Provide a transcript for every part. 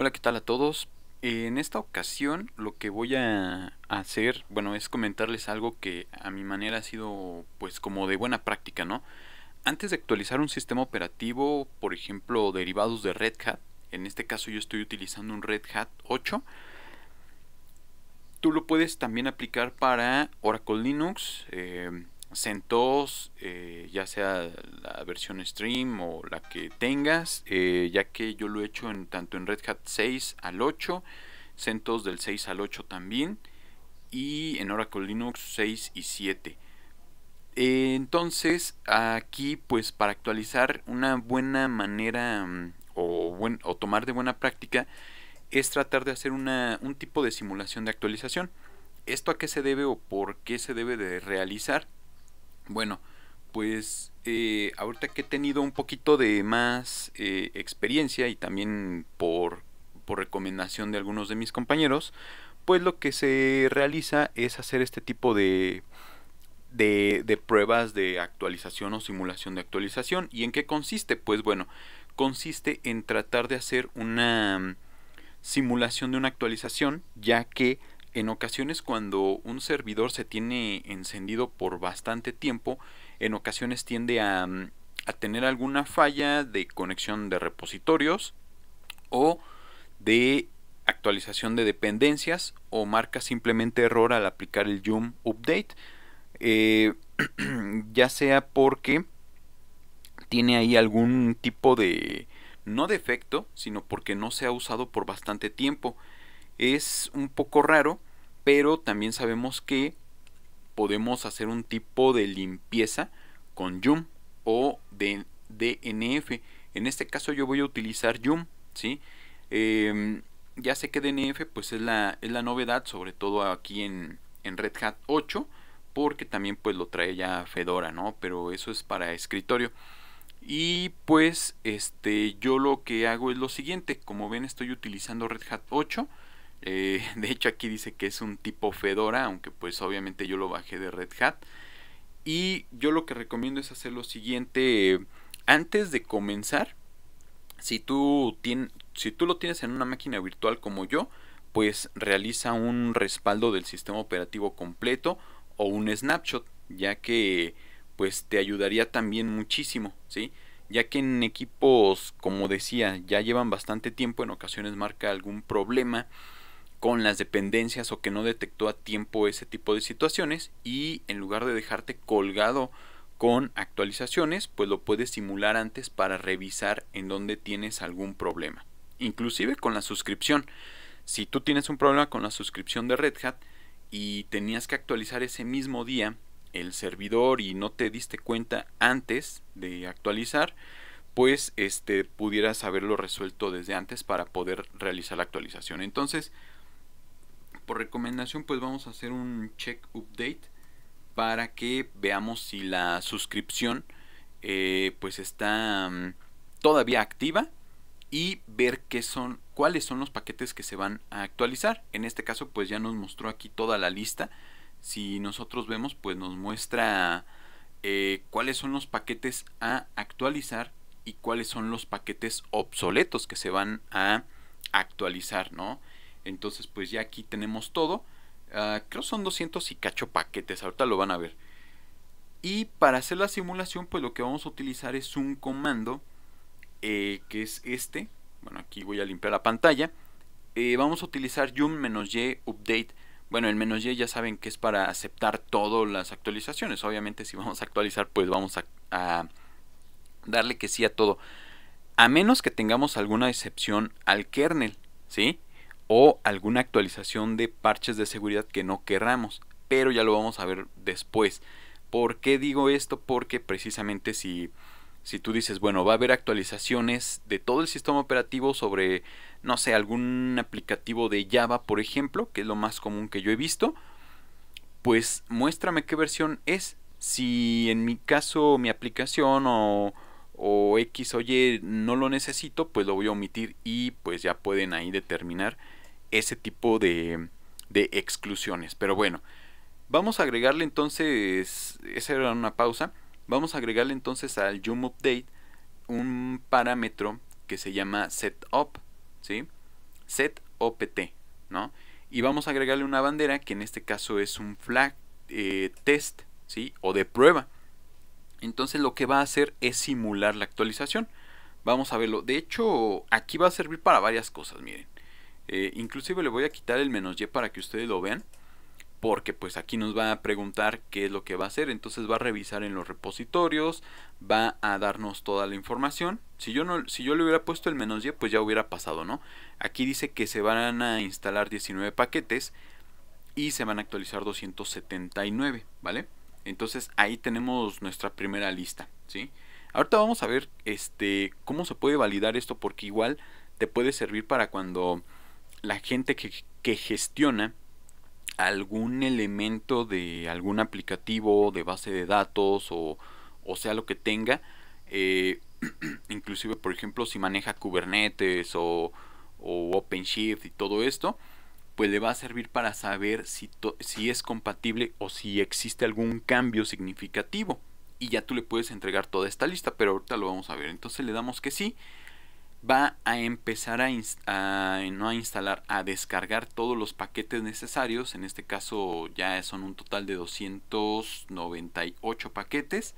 Hola, ¿qué tal a todos? En esta ocasión lo que voy a hacer, bueno, es comentarles algo que a mi manera ha sido pues como de buena práctica, ¿no? Antes de actualizar un sistema operativo, por ejemplo, derivados de Red Hat, en este caso yo estoy utilizando un Red Hat 8, tú lo puedes también aplicar para Oracle Linux, eh, CentOS, eh, ya sea la versión stream o la que tengas, eh, ya que yo lo he hecho en, tanto en Red Hat 6 al 8, CentOS del 6 al 8 también, y en Oracle Linux 6 y 7. entonces, aquí pues para actualizar una buena manera mm, o, o, tomar de buena práctica es tratar de hacer un tipo de simulación de actualización. ¿Esto a qué se debe o por qué se debe de realizar? Bueno, pues eh, ahorita que he tenido un poquito de más eh, experiencia y también por, por recomendación de algunos de mis compañeros, pues lo que se realiza es hacer este tipo de, de, de, pruebas de actualización o simulación de actualización. ¿Y en qué consiste? Pues bueno, consiste en tratar de hacer una mm, simulación de una actualización, ya que en ocasiones cuando un servidor se tiene encendido por bastante tiempo, en ocasiones tiende mm, a, tener alguna falla de conexión de repositorios o de actualización de dependencias o marca simplemente error al aplicar el Yum Update, eh, ya sea porque tiene ahí algún tipo de, no defecto, sino porque no se ha usado por bastante tiempo. Es un poco raro pero también sabemos que podemos hacer un tipo de limpieza con Yum o DNF. En este caso yo voy a utilizar Yum, em, ya sé que DNF pues es la, novedad, sobre todo aquí en, en, Red Hat 8, porque también pues lo trae ya Fedora, ¿no? Pero eso es para escritorio. Y pues este yo lo que hago es lo siguiente, como ven estoy utilizando Red Hat 8, eh, de hecho aquí dice que es un tipo Fedora, aunque pues obviamente yo lo bajé de Red Hat. Y yo lo que recomiendo es hacer lo siguiente. Eh, antes de comenzar, si tú, si tú lo tienes en una máquina virtual como yo, pues realiza un respaldo del sistema operativo completo o un snapshot, ya que pues te ayudaría también muchísimo, ¿sí? Ya que en equipos, como decía, ya llevan bastante tiempo, en ocasiones marca algún problema con las dependencias o que no detectó a tiempo ese tipo de situaciones y en lugar de dejarte colgado con actualizaciones, pues lo puedes simular antes para revisar en dónde tienes algún problema. Inclusive con la suscripción. Si tú tienes un problema con la suscripción de Red Hat y tenías que actualizar ese mismo día el servidor y no te diste cuenta antes de actualizar, pues este pudieras haberlo resuelto desde antes para poder realizar la actualización. Entonces, por recomendación pues vamos a hacer un check update para que veamos si la suscripción eh, pues está mm, todavía activa y ver qué son cuáles son los paquetes que se van a actualizar en este caso pues ya nos mostró aquí toda la lista si nosotros vemos pues nos muestra eh, cuáles son los paquetes a actualizar y cuáles son los paquetes obsoletos que se van a actualizar no entonces, pues ya aquí tenemos todo. creo ah, creo son 200 y cacho paquetes, ahorita lo van a ver. Y para hacer la simulación, pues lo que vamos a utilizar es un comando eh, que es este. Bueno, aquí voy a limpiar la pantalla. Eh, vamos a utilizar yum-y update. Bueno, el "-y" ya saben que es para aceptar todas las actualizaciones. Obviamente si vamos a actualizar, pues vamos a, a darle que sí a todo. A menos que tengamos alguna excepción al kernel, ¿sí? o alguna actualización de parches de seguridad que no querramos, pero ya lo vamos a ver después. ¿Por qué digo esto? Porque precisamente si, si tú dices, bueno, va a haber actualizaciones de todo el sistema operativo sobre, no sé, algún aplicativo de Java, por ejemplo, que es lo más común que yo he visto, pues muéstrame qué versión es. Si en mi caso mi aplicación o, o X o no lo necesito, pues lo voy a omitir y pues ya pueden ahí determinar ese tipo de, exclusiones. Pero bueno, vamos a agregarle entonces, esa era una pausa, vamos a agregarle entonces al Zoom Update un parámetro que se llama setup, ¿sí? Set OPT, ¿no? Y vamos a agregarle una bandera que en este caso es un flag eh, test, ¿sí? O de prueba. Entonces lo que va a hacer es simular la actualización. Vamos a verlo. De hecho, aquí va a servir para varias cosas, miren. Eh, inclusive le voy a quitar el menos y para que ustedes lo vean. Porque pues aquí nos va a preguntar qué es lo que va a hacer. Entonces va a revisar en los repositorios. Va a darnos toda la información. Si yo, no, si yo le hubiera puesto el menos y pues ya hubiera pasado, ¿no? Aquí dice que se van a instalar 19 paquetes. Y se van a actualizar 279, ¿vale? Entonces ahí tenemos nuestra primera lista, ¿sí? Ahorita vamos a ver este, cómo se puede validar esto porque igual te puede servir para cuando la gente que, gestiona algún elemento de algún aplicativo, de base de datos o, sea lo que tenga, eh, inclusive por ejemplo si maneja Kubernetes o, OpenShift y todo esto, pues le va a servir para saber si, si es compatible o si existe algún cambio significativo. Y ya tú le puedes entregar toda esta lista, pero ahorita lo vamos a ver. Entonces le damos que sí va a empezar a, no a instalar, a descargar todos los paquetes necesarios. En este caso ya son un total de 298 paquetes.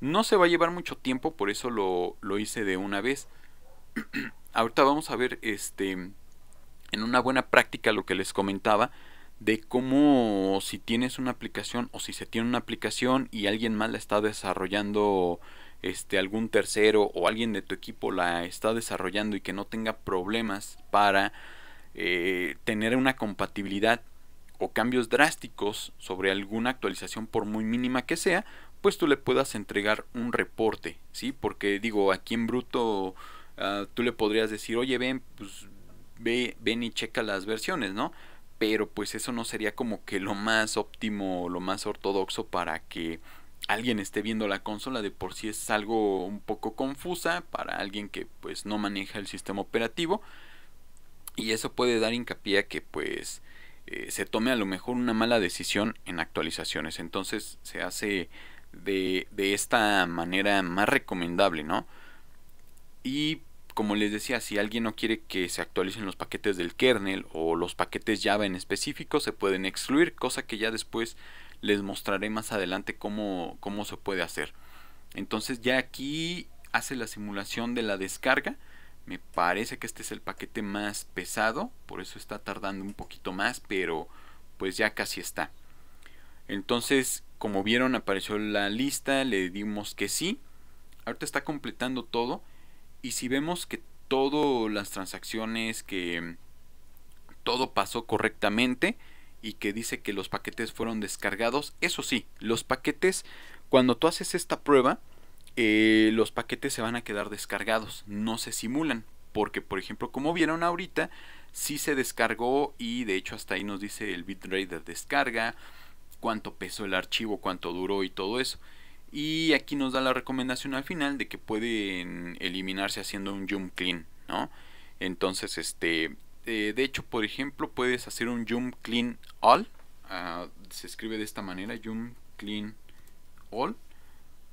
No se va a llevar mucho tiempo, por eso lo, lo hice de una vez. Ahorita vamos a ver este, en una buena práctica lo que les comentaba de cómo si tienes una aplicación o si se tiene una aplicación y alguien más la está desarrollando este, algún tercero o alguien de tu equipo la está desarrollando y que no tenga problemas para eh, tener una compatibilidad o cambios drásticos sobre alguna actualización por muy mínima que sea, pues tú le puedas entregar un reporte, ¿sí? Porque digo, aquí en bruto ah, tú le podrías decir, oye, ven, pues ve, ven y checa las versiones, ¿no? Pero pues eso no sería como que lo más óptimo, lo más ortodoxo para que alguien esté viendo la consola de por sí es algo un poco confusa para alguien que pues no maneja el sistema operativo y eso puede dar hincapié a que pues eh, se tome a lo mejor una mala decisión en actualizaciones entonces se hace de, de esta manera más recomendable no y como les decía, si alguien no quiere que se actualicen los paquetes del kernel o los paquetes Java en específico, se pueden excluir, cosa que ya después les mostraré más adelante cómo, se puede hacer. Entonces ya aquí hace la simulación de la descarga. Me parece que este es el paquete más pesado, por eso está tardando un poquito más, pero pues ya casi está. Entonces, como vieron, apareció la lista, le dimos que sí. Ahorita está completando todo y si vemos que todas las transacciones, que todo pasó correctamente, y que dice que los paquetes fueron descargados. Eso sí, los paquetes, cuando tú haces esta prueba, eh, los paquetes se van a quedar descargados, no se simulan. Porque, por ejemplo, como vieron ahorita, sí se descargó y de hecho hasta ahí nos dice el bitrate de descarga, cuánto pesó el archivo, cuánto duró y todo eso. Y aquí nos da la recomendación al final de que pueden eliminarse haciendo un jump clean, ¿no? Entonces, este, eh, de hecho, por ejemplo, puedes hacer un yum Clean All. Ah, se escribe de esta manera, yum Clean All.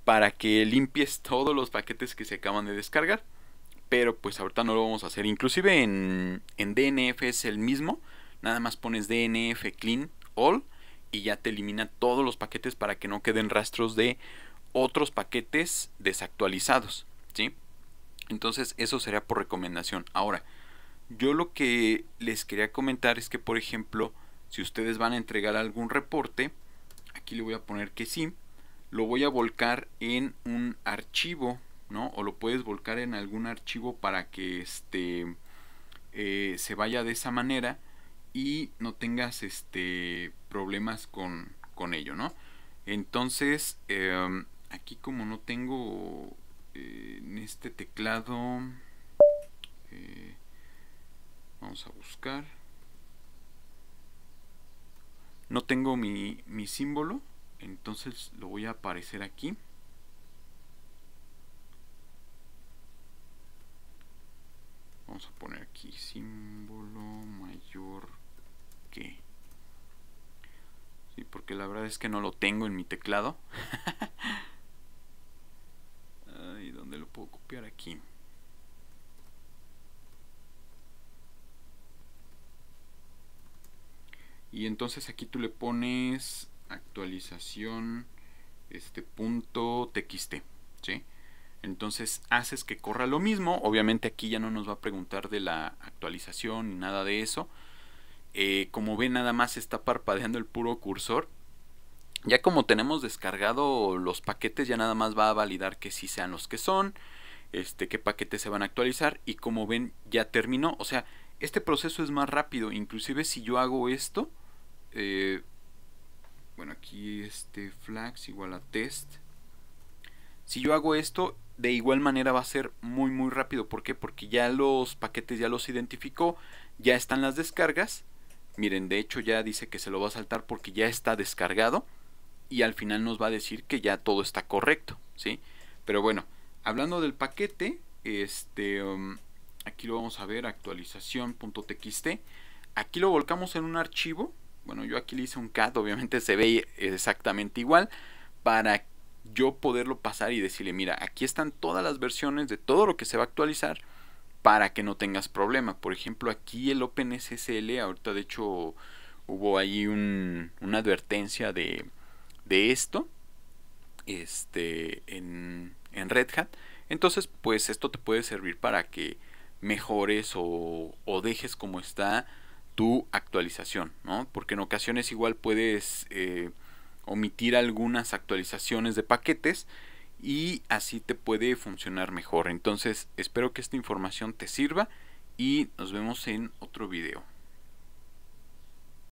Para que limpies todos los paquetes que se acaban de descargar. Pero pues ahorita no lo vamos a hacer. Inclusive en, DNF es el mismo. Nada más pones DNF Clean All. Y ya te elimina todos los paquetes para que no queden rastros de otros paquetes desactualizados. ¿sí? Entonces eso sería por recomendación. Ahora, yo lo que les quería comentar es que, por ejemplo, si ustedes van a entregar algún reporte, aquí le voy a poner que sí, lo voy a volcar en un archivo, ¿no? O lo puedes volcar en algún archivo para que este eh, se vaya de esa manera y no tengas este problemas con, con ello, ¿no? Entonces, em, aquí como no tengo eh, en este teclado eh, Vamos a buscar. No tengo mi, símbolo, entonces lo voy a aparecer aquí. Vamos a poner aquí símbolo mayor que. Sí, porque la verdad es que no lo tengo en mi teclado. ¿Y dónde lo puedo copiar aquí? y entonces aquí tú le pones actualización este punto txt entonces haces que corra lo mismo obviamente aquí ya no nos va a preguntar de la actualización ni nada de eso eh, como ven, nada más está parpadeando el puro cursor ya como tenemos descargado los paquetes ya nada más va a validar que sí sean los que son este qué paquetes se van a actualizar y como ven ya terminó o sea este proceso es más rápido inclusive si yo hago esto eh, bueno aquí este flags igual a test si yo hago esto de igual manera va a ser muy muy rápido ¿por qué? porque ya los paquetes ya los identificó ya están las descargas miren de hecho ya dice que se lo va a saltar porque ya está descargado y al final nos va a decir que ya todo está correcto ¿sí? pero bueno hablando del paquete este um, aquí lo vamos a ver actualización.txt aquí lo volcamos en un archivo bueno, yo aquí le hice un cat, obviamente se ve exactamente igual, para yo poderlo pasar y decirle, mira, aquí están todas las versiones de todo lo que se va a actualizar para que no tengas problema. Por ejemplo, aquí el OpenSSL, ahorita de hecho hubo ahí una advertencia de, esto este, en, en, Red Hat. Entonces, pues esto te puede servir para que mejores o, o dejes como está tu actualización, Porque en ocasiones igual puedes eh, omitir algunas actualizaciones de paquetes y así te puede funcionar mejor. Entonces espero que esta información te sirva y nos vemos en otro video.